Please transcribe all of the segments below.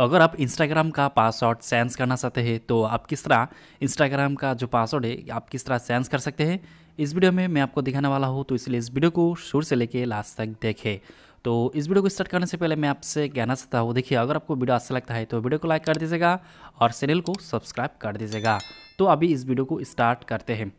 अगर आप इंस्टाग्राम का पासवर्ड सेंस करना चाहते हैं तो आप किस तरह इंस्टाग्राम का जो पासवर्ड है आप किस तरह सेंस कर सकते हैं इस वीडियो में मैं आपको दिखाने वाला हूँ तो इसलिए इस वीडियो को शुरू से लेके लास्ट तक देखें तो इस वीडियो को स्टार्ट करने से पहले मैं आपसे कहना चाहता हूँ देखिए अगर आपको वीडियो अच्छा लगता है तो वीडियो को लाइक कर दीजिएगा और चैनल को सब्सक्राइब कर दीजिएगा तो अभी इस वीडियो को स्टार्ट करते हैं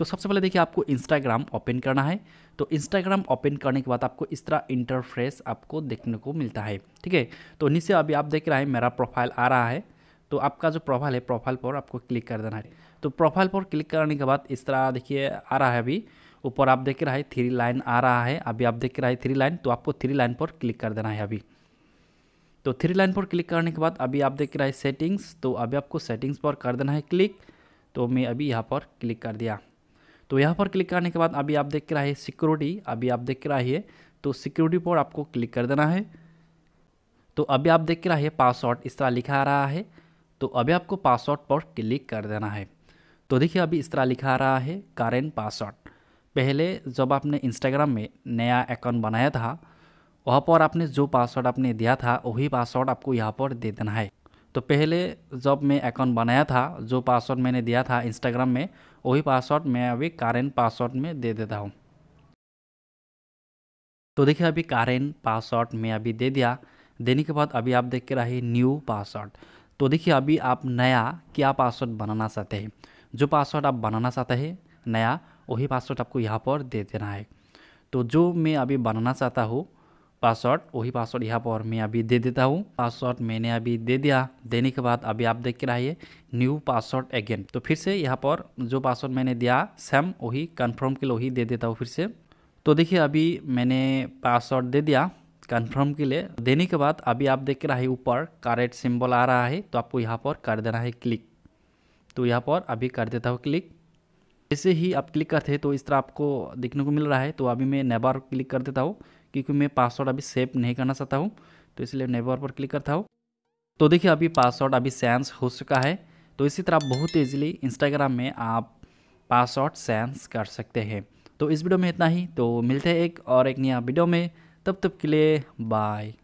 तो सबसे पहले देखिए आपको इंस्टाग्राम ओपन करना है तो इंस्टाग्राम ओपन करने के बाद आपको इस तरह इंटरफ्रेस आपको देखने को मिलता है ठीक है तो नीचे अभी आप देख रहे हैं मेरा प्रोफाइल आ रहा है तो आपका जो प्रोफाइल है प्रोफाइल पर आपको क्लिक कर देना है तो प्रोफाइल पर क्लिक करने के बाद इस तरह देखिए आ रहा है अभी ऊपर आप देख रहे हैं थ्री लाइन आ रहा है अभी आप देख रहे हैं थ्री लाइन तो आपको थ्री लाइन पर क्लिक कर देना है अभी तो थ्री लाइन पर क्लिक करने के बाद अभी आप देख रहे हैं सेटिंग्स तो अभी आपको सेटिंग्स पर कर देना है क्लिक तो मैं अभी यहाँ पर क्लिक कर दिया तो यहाँ पर क्लिक करने के बाद अभी आप देख के रहिए सिक्योरिटी अभी आप देख के रहिए तो सिक्योरिटी पर आपको क्लिक कर देना है तो अभी आप देख के रहिए पासवर्ड इस तरह लिखा आ रहा है तो अभी आपको पासवर्ड पर क्लिक कर देना है तो देखिए अभी इस तरह लिखा आ रहा है कारेन पासवर्ड पहले जब आपने इंस्टाग्राम में नया अकाउंट बनाया था वहाँ पर आपने जो पासवर्ड आपने दिया था वही पासवर्ड आपको यहाँ पर दे देना है तो पहले जब मैं अकाउंट बनाया था जो पासवर्ड मैंने दिया था इंस्टाग्राम में वही पासवर्ड मैं अभी करेंट पासवर्ड में दे देता हूँ तो देखिए अभी करेंट पासवर्ड मैं अभी दे दिया देने के बाद अभी आप देख के रहे न्यू पासवर्ड तो देखिए अभी आप नया क्या पासवर्ड बनाना चाहते हैं जो पासवर्ड आप बनाना चाहते हैं नया वही पासवर्ड आपको यहाँ पर दे देना है तो जो मैं अभी बनाना चाहता हूँ पासवर्ड वही पासवर्ड यहाँ पर मैं अभी दे देता हूँ पासवर्ड मैंने अभी दे दिया देने के बाद अभी आप देख के रहिए न्यू पासवर्ड अगेन तो फिर से यहाँ पर जो पासवर्ड मैंने दिया सेम वही कन्फर्म के लिए वही दे देता हूँ फिर से तो देखिए अभी मैंने पासवर्ड दे दिया कन्फर्म के लिए देने के बाद अभी आप देख रहा है ऊपर कारेट सिंबल आ रहा है तो आपको यहाँ पर कर देना है क्लिक तो यहाँ पर अभी कर देता हूँ क्लिक जैसे ही आप क्लिक करते हैं तो इस तरह आपको देखने को मिल रहा है तो अभी मैं नेबर क्लिक कर देता हूँ क्योंकि मैं पासवर्ड अभी सेव नहीं करना चाहता हूँ तो इसलिए नेबर पर क्लिक करता हूँ तो देखिए अभी पासवर्ड अभी सेंस हो चुका है तो इसी तरह बहुत ईजिली इंस्टाग्राम में आप पासवर्ड सेंस कर सकते हैं तो इस वीडियो में इतना ही तो मिलते हैं एक और एक नया वीडियो में तब तक के लिए बाय